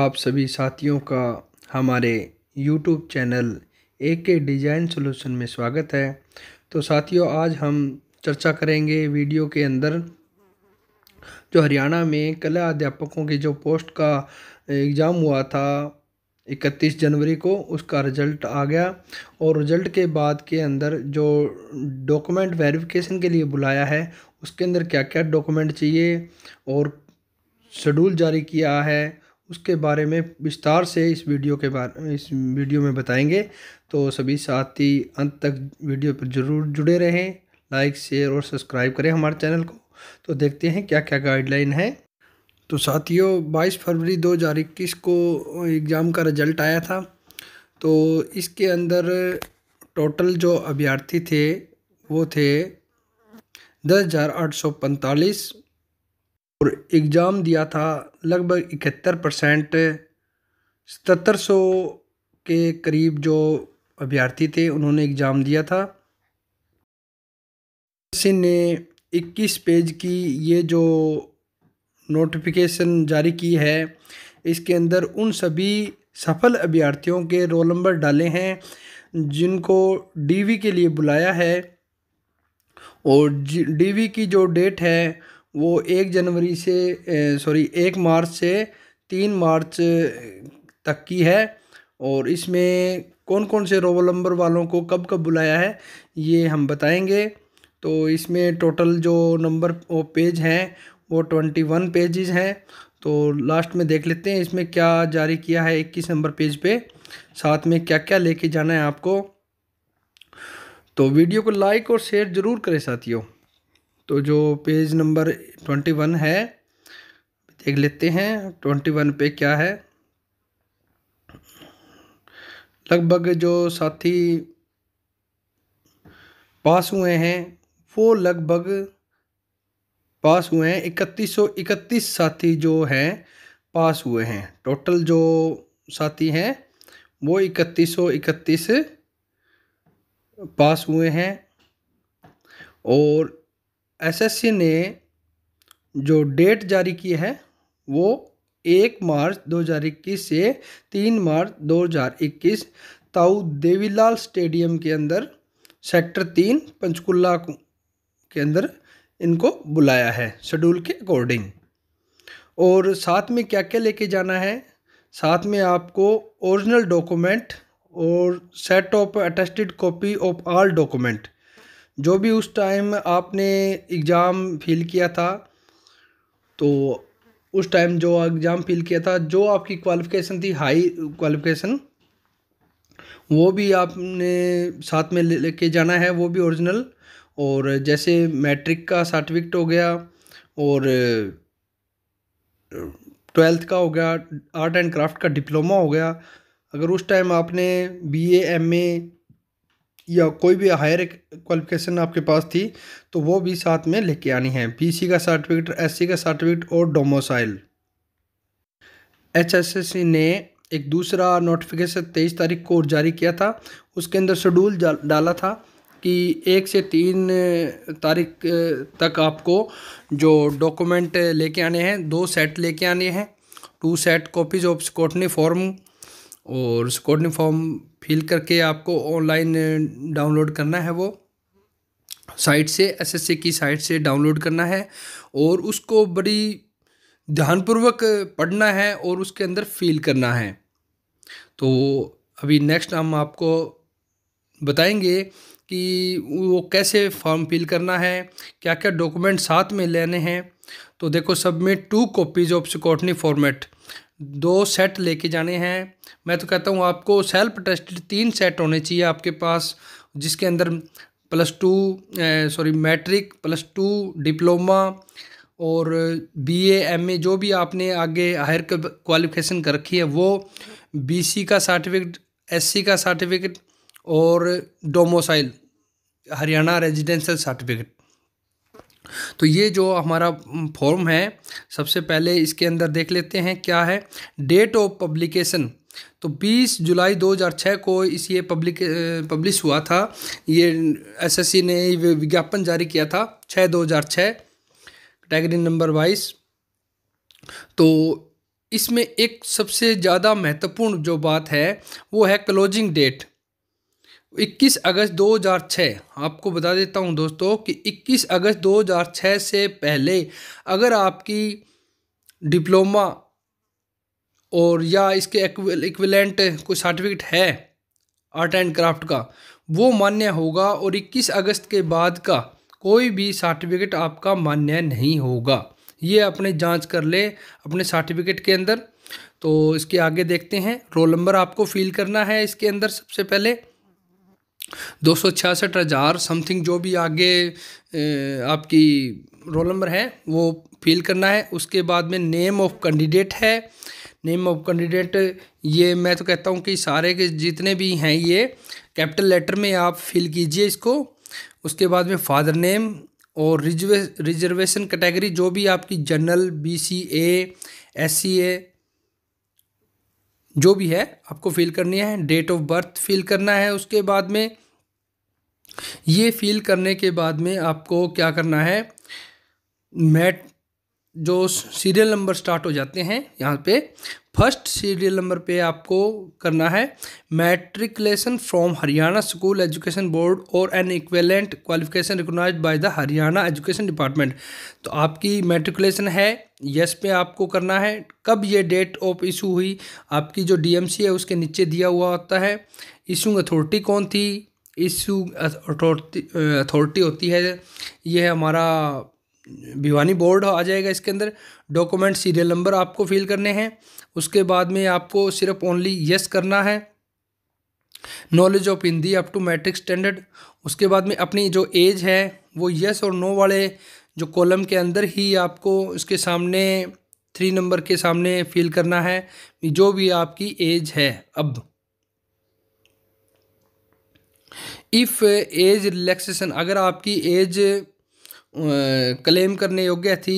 आप सभी साथियों का हमारे यूट्यूब चैनल ए के डिज़ाइन सोल्यूशन में स्वागत है तो साथियों आज हम चर्चा करेंगे वीडियो के अंदर जो हरियाणा में कला अध्यापकों की जो पोस्ट का एग्ज़ाम हुआ था 31 जनवरी को उसका रिज़ल्ट आ गया और रिज़ल्ट के बाद के अंदर जो डॉक्यूमेंट वेरिफिकेशन के लिए बुलाया है उसके अंदर क्या क्या डॉक्यूमेंट चाहिए और शेड्यूल जारी किया है उसके बारे में विस्तार से इस वीडियो के बारे इस वीडियो में बताएंगे तो सभी साथी अंत तक वीडियो पर ज़रूर जुड़े रहें लाइक शेयर और सब्सक्राइब करें हमारे चैनल को तो देखते हैं क्या क्या गाइडलाइन है तो साथियों 22 फरवरी 2021 को एग्ज़ाम का रिजल्ट आया था तो इसके अंदर टोटल जो अभ्यर्थी थे वो थे दस हज़ार आठ सौ पैंतालीस और एग्ज़ाम दिया था लगभग इकहत्तर परसेंट सतर सौ के करीब जो अभ्यर्थी थे उन्होंने एग्ज़ाम दिया था सिंह ने 21 पेज की ये जो नोटिफिकेशन जारी की है इसके अंदर उन सभी सफल अभ्यर्थियों के रोल नंबर डाले हैं जिनको डीवी के लिए बुलाया है और डीवी की जो डेट है वो एक जनवरी से सॉरी एक मार्च से तीन मार्च तक की है और इसमें कौन कौन से रोबो नंबर वालों को कब कब बुलाया है ये हम बताएंगे तो इसमें टोटल जो नंबर वो पेज हैं वो ट्वेंटी वन पेजेज हैं तो लास्ट में देख लेते हैं इसमें क्या जारी किया है इक्कीस नंबर पेज पे साथ में क्या क्या लेके जाना है आपको तो वीडियो को लाइक और शेयर ज़रूर करें साथियों तो जो पेज नंबर ट्वेंटी वन है देख लेते हैं ट्वेंटी वन पे क्या है लगभग जो साथी पास हुए हैं वो लगभग पास हुए हैं इकतीस सौ इकतीस साथी जो हैं पास हुए हैं टोटल जो साथी हैं वो इकतीस सौ इकतीस पास हुए हैं और एसएससी ने जो डेट जारी की है वो एक मार्च 2021 से तीन मार्च 2021 ताऊ देवीलाल स्टेडियम के अंदर सेक्टर तीन पंचकुला के अंदर इनको बुलाया है शेड्यूल के अकॉर्डिंग और साथ में क्या क्या लेके जाना है साथ में आपको ओरिजिनल डॉक्यूमेंट और set of attested copy of all document जो भी उस टाइम आपने एग्ज़ाम फ़िल किया था तो उस टाइम जो एग्ज़ाम फ़िल किया था जो आपकी क्वालिफ़िकेशन थी हाई क्वालिफ़िकेशन वो भी आपने साथ में लेके जाना है वो भी ओरिजिनल और जैसे मैट्रिक का सर्टिफिकेट हो गया और ट्वेल्थ का हो गया आर्ट एंड क्राफ्ट का डिप्लोमा हो गया अगर उस टाइम आपने बीए एमए या कोई भी हायर क्वालिफिकेशन आपके पास थी तो वो भी साथ में लेके आनी है पीसी का सर्टिफिकेट एससी का सर्टिफिकेट और डोमोसाइल एचएसएससी ने एक दूसरा नोटिफिकेशन तेईस तारीख को जारी किया था उसके अंदर शेड्यूल डाला था कि एक से तीन तारीख तक आपको जो डॉक्यूमेंट लेके आने हैं दो सेट लेके आने हैं two set copies of scrutiny form और स्कोटिंग फॉर्म फिल करके आपको ऑनलाइन डाउनलोड eh, करना है वो साइट से एसएससी की साइट से डाउनलोड करना है और उसको बड़ी ध्यानपूर्वक पढ़ना है और उसके अंदर फील करना है तो अभी नेक्स्ट हम आपको बताएंगे कि वो कैसे फॉर्म फिल करना है क्या क्या डॉक्यूमेंट साथ में लेने हैं तो देखो submit two copies of scrutiny format दो सेट लेके जाने हैं मैं तो कहता हूँ आपको सेल्फ टेस्टेड तीन सेट होने चाहिए आपके पास जिसके अंदर plus two sorry matric plus two diploma और बी एम ए जो भी आपने आगे हायर क्वालिफिकेशन कर रखी है वो बी सी का सर्टिफिकेट एस सी का सर्टिफिकेट और डोमोसाइल हरियाणा रेजिडेंशल सर्टिफिकेट तो ये जो हमारा फॉर्म है सबसे पहले इसके अंदर देख लेते हैं क्या है डेट ऑफ पब्लिकेशन तो 20 जुलाई 2006 को इस ये पब्लिक पब्लिश हुआ था ये एसएससी ने विज्ञापन जारी किया था 6 2006 कैटेगरी नंबर बाईस तो इसमें एक सबसे ज़्यादा महत्वपूर्ण जो बात है वो है क्लोजिंग डेट 21 अगस्त 2006 आपको बता देता हूं दोस्तों कि 21 अगस्त 2006 से पहले अगर आपकी डिप्लोमा और या इसके इक्विलेंट कोई सर्टिफिकेट है आर्ट एंड क्राफ्ट का वो मान्य होगा और 21 अगस्त के बाद का कोई भी सर्टिफिकेट आपका मान्य नहीं होगा ये अपने जांच कर ले अपने सर्टिफिकेट के अंदर तो इसके आगे देखते हैं रोल नंबर आपको फिल करना है इसके अंदर सबसे पहले दो सौ छियासठ हज़ार समथिंग जो भी आगे आपकी रोल नंबर है वो फिल करना है उसके बाद में नेम ऑफ कैंडिडेट है नेम ऑफ कैंडिडेट ये मैं तो कहता हूँ कि सारे के जितने भी हैं ये कैपिटल लेटर में आप फिल कीजिए इसको उसके बाद में फादर नेम और रिजर्वे रिजर्वेशन कैटेगरी जो भी आपकी general B C A S C A जो भी है आपको फिल करनी है डेट ऑफ बर्थ फिल करना है उसके बाद में ये फील करने के बाद में आपको क्या करना है मैट जो सीरियल नंबर स्टार्ट हो जाते हैं यहाँ पे फर्स्ट सीरियल नंबर पे आपको करना है matriculation from Haryana school education board और an equivalent qualification recognise by the Haryana education department तो आपकी मैट्रिकुलेशन है यस पे आपको करना है कब ये डेट ऑफ इशू हुई आपकी जो डीएमसी है उसके नीचे दिया हुआ होता है इशूंग अथॉरिटी कौन थी इशू अथॉरिटी होती है ये हमारा भिवानी बोर्ड आ जाएगा इसके अंदर डॉक्यूमेंट सीरियल नंबर आपको फिल करने हैं उसके बाद में आपको सिर्फ ओनली यस करना है knowledge of Hindi up to matric standard उसके बाद में अपनी जो एज है वो यस और नो वाले जो कॉलम के अंदर ही आपको उसके सामने थ्री नंबर के सामने फिल करना है जो भी आपकी एज है अब इफ़ एज रिलैक्सेशन अगर आपकी एज क्लेम करने योग्य थी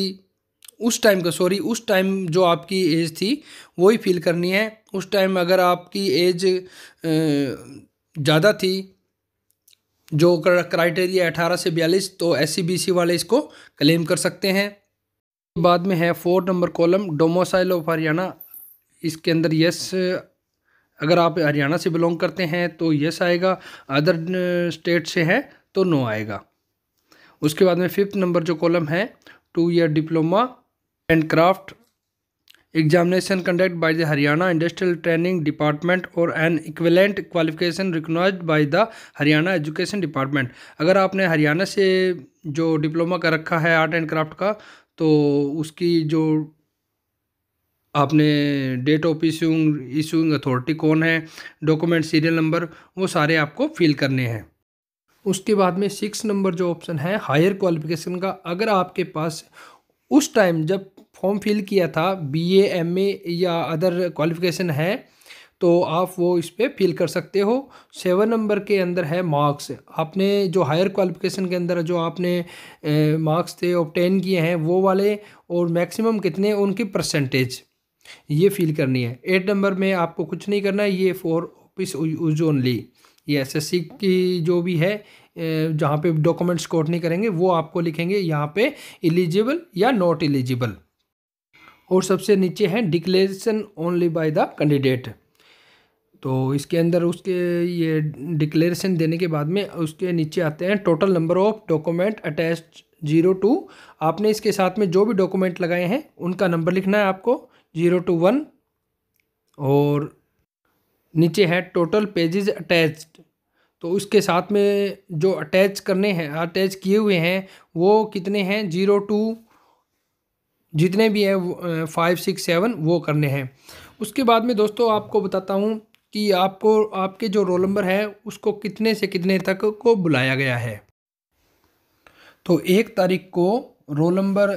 उस टाइम का सॉरी उस टाइम जो आपकी एज थी वही फील करनी है उस टाइम अगर आपकी एज ज़्यादा थी जो क्राइटेरिया अठारह से बयालीस तो एस सी वाले इसको क्लेम कर सकते हैं बाद में है four number column domicile of Haryana इसके अंदर यस अगर आप हरियाणा से बिलोंग करते हैं तो यस आएगा अदर स्टेट से है तो नो आएगा उसके बाद में फिफ्थ नंबर जो कॉलम है two year diploma and craft examination conduct by the Haryana industrial training department और an equivalent qualification recognise by the Haryana education department अगर आपने हरियाणा से जो डिप्लोमा कर रखा है आर्ट एंड क्राफ्ट का तो उसकी जो आपने date of issuing issuing authority कौन है डॉक्यूमेंट सीरियल नंबर वो सारे आपको फिल करने हैं उसके बाद में सिक्स नंबर जो ऑप्शन है हायर क्वालिफिकेशन का अगर आपके पास उस टाइम जब फॉर्म फिल किया था बी ए एम ए या अदर क्वालिफिकेशन है तो आप वो इस पर फिल कर सकते हो सेवन नंबर के अंदर है मार्क्स आपने जो हायर क्वालिफिकेशन के अंदर जो आपने मार्क्स थे ऑप्टेन किए हैं वो वाले और मैक्सिमम कितने उनकी परसेंटेज ये फील करनी है एट नंबर में आपको कुछ नहीं करना है ये फॉर ऑफिस यूज ओनली ये एस की जो भी है जहाँ पे डॉक्यूमेंट्स कोट नहीं करेंगे वो आपको लिखेंगे यहाँ पे एलिजिबल या नॉट एलिजिबल और सबसे नीचे है declaration only by the candidate तो इसके अंदर उसके ये डिक्लेरेशन देने के बाद में उसके नीचे आते हैं total number of document attach zero two आपने इसके साथ में जो भी डॉक्यूमेंट लगाए हैं उनका नंबर लिखना है आपको जीरो टू वन और नीचे है टोटल पेजेस अटैच्ड तो उसके साथ में जो अटैच करने हैं अटैच किए हुए हैं वो कितने हैं जीरो टू जितने भी हैं फाइव सिक्स सेवन वो करने हैं उसके बाद में दोस्तों आपको बताता हूँ कि आपको आपके जो रोल नंबर है उसको कितने से कितने तक को बुलाया गया है तो एक तारीख को रोल नंबर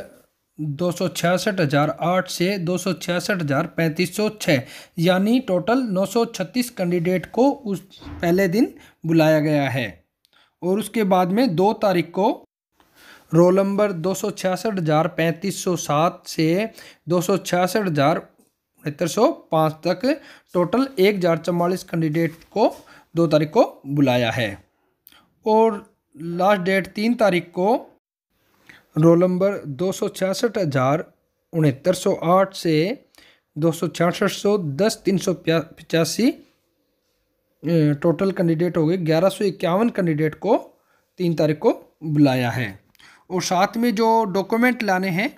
दो सौ छियासठ हज़ार आठ से दो सौ छियासठ हज़ार पैंतीस सौ छः यानी टोटल नौ सौ छत्तीस कैंडिडेट को उस पहले दिन बुलाया गया है और उसके बाद में दो तारीख को रोल नंबर दो सौ छियासठ हज़ार पैंतीस सौ सात से दो सौ छियासठ हज़ार उनहत्तर सौ पाँच तक टोटल एक हज़ार चवालीस कैंडिडेट को दो तारीख को बुलाया है और लास्ट डेट तीन तारीख को रोल नंबर दो सौ छियासठ हज़ार उनहत्तर सौ आठ से दो सौ छियासठ सौ दस तीन सौ पचासी टोटल कैंडिडेट हो गए ग्यारह सौ इक्यावन कैंडिडेट को तीन तारीख को बुलाया है और साथ में जो डॉक्यूमेंट लाने हैं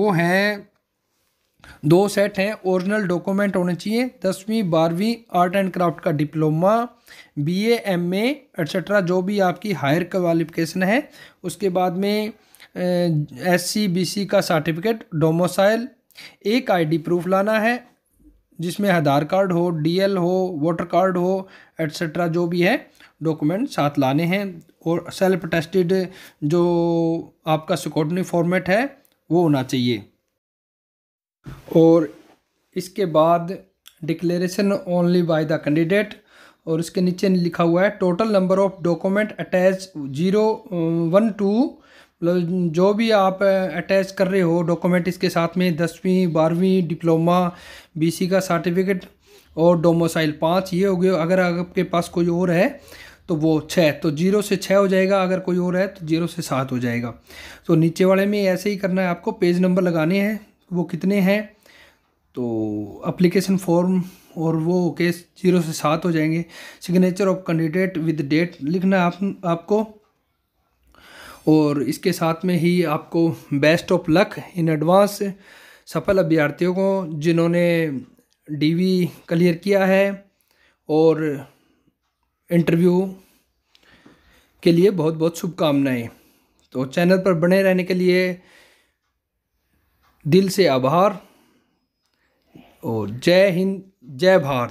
वो हैं दो सेट हैं ओरिजिनल डॉक्यूमेंट होने चाहिए दसवीं बारहवीं आर्ट एंड क्राफ्ट का डिप्लोमा बीए एमए एट्सट्रा जो भी आपकी हायर क्वालिफिकेशन है उसके बाद में एस सी का सर्टिफिकेट डोमोसाइल एक आईडी प्रूफ लाना है जिसमें आधार कार्ड हो डीएल हो वोटर कार्ड हो एट्सट्रा जो भी है डॉक्यूमेंट साथ लाने हैं और सेल्फ टेस्टेड जो आपका सिक्योरिटी फॉर्मेट है वो होना चाहिए और इसके बाद declaration only by the candidate और इसके नीचे लिखा हुआ है total number of document attach zero one two मतलब जो भी आप अटैच कर रहे हो डॉक्यूमेंट इसके साथ में दसवीं बारहवीं डिप्लोमा बीसी का सर्टिफिकेट और डोमोसाइल पाँच ये हो गए अगर आपके पास कोई और है तो वो छः तो जीरो से छः हो जाएगा अगर कोई और है तो जीरो से सात हो जाएगा तो नीचे वाले में ऐसे ही करना है आपको पेज नंबर लगाने हैं वो कितने हैं तो अप्लीकेशन फॉर्म और वो केस जीरो से सात हो जाएंगे signature of candidate with date लिखना आप आपको और इसके साथ में ही आपको best of luck in advance सफल अभ्यर्थियों को जिन्होंने डीवी क्लियर किया है और इंटरव्यू के लिए बहुत बहुत शुभकामनाएं तो चैनल पर बने रहने के लिए दिल से आभार और जय हिंद जय भारत